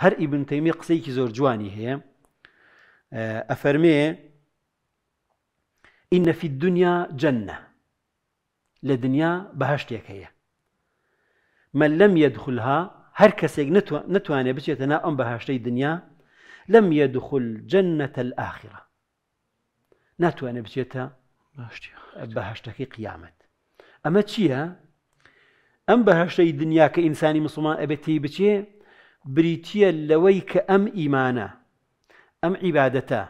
هر ابن تيمية قصي زور جواني هي أفرمي آه، إن في الدنيا جنة لدنيا بهشت هي من لم يدخلها هر كسيق نتو... نتواني بشي أم بهشتي الدنيا لم يدخل جنة الآخرة ناتو أنا بشيتا بهشتك قيامة أما تشيها أم بهشتي الدنيا كإنساني مصمان أبتي بشي بریتە لەوەی کە ئەم ئیمانە ئەم عیباەتە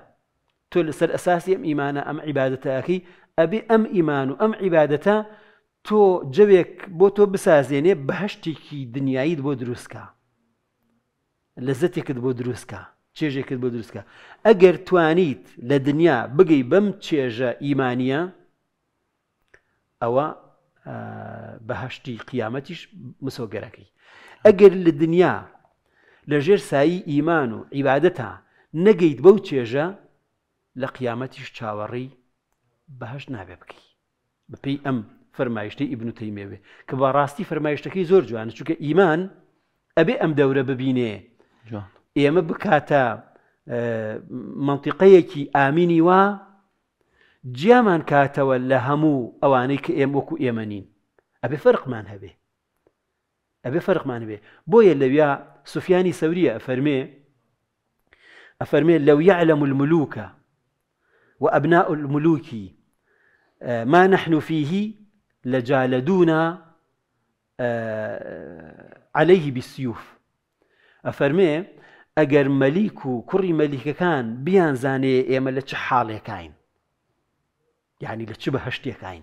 تۆ لەسەر ئەساسی ئەم ئیمانە ئەم عیباەتەکەی ئەبێ ئەم ئیمان و ئەم عیباەتە تۆ جەوێک بۆ تۆ بسازێنێ بەهشتێکی دنیاییت بۆ دروستکە لە زەتێکت بۆ دروستکە چێژێکت بۆ دروستکە ئەگەر توانیت لە دنیا بگەی بەم چێژە ئیمانە ئەوە بەهشتی قیامەتیش مسۆگەرەکەی ئەگەر لە دنیا لەژێر سایی ئیمان و عیباەتە نەگەیت بەو چێژە لە قیامەتیش چاوەڕی بەهش نابێ بکەی بپی ئەم فەرمایشتی ئیبنوتەی مێوێ کە بە ڕاستی فەرمایشتەکەی زۆر جوانە چونکە ئیمان ئەبێ ئەم دەورە ببینێ ئێمە بکاتە منتیقەیەکی ئامینی وا جیامان کاتەوە لە هەموو ئەوانەی کە ئێم وەکو ئێمەنین ئەبێ فەرقمان هەبێ ئەبێ فەرقمان بێ بۆیە لەویا سفياني سورية افرمي افرمي لو يعلم الملوك وأبناء الملوك ما نحن فيه لجالدونا عليه بالسيوف افرمي أجر مليكو كري مليك كان بيان زاني ئێمە لە چه حاڵێکین یعنی لە چ بە هەشتێکین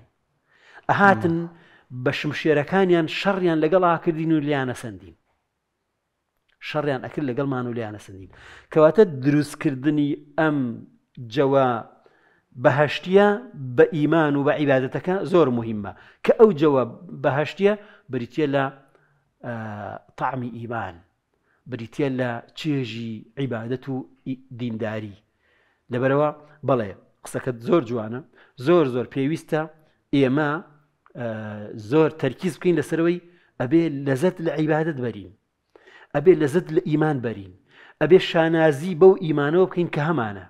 بە شمشێرەکانیان شەڕیان لەگەڵ کردین و لیانە سندین شەڕیان ئەکرد لەگەڵمان و لیانە سندین کەواتە دروستکردنی ئەم جەوە بەهشتیە بە ئیمان و بە عیباەتەکە زۆر مهمە کە ئەو جەوە بەهشتیە بریتە لە تعمی ئیمان بریتە لە چێژی عیبادەت و دینداری لەبەرەوە بەڵێ قسەکەت زۆر جوانە زۆر زۆر پێویستە ئێمە زۆر تەرکیز بکەین لەسەرەوەی ئەبێ لەزت لە عیبادت بەرین ئەبێ لەزت لە ئیمان بەرین ئەبێ شانازی بەو ئیمانەوە بکەین کە هەمانە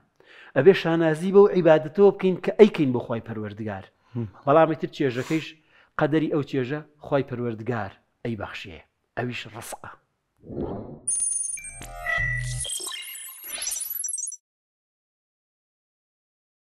ئەبێ شانازی بەو عیباەتەوە بکەین کە ئەیکەین بۆ خی پەروەردگار بەڵامتر چێژەکەیش قەدەری ئەو چێژە خی پەروەردگار ئەی بەخشێ ئەویش ڕسقە.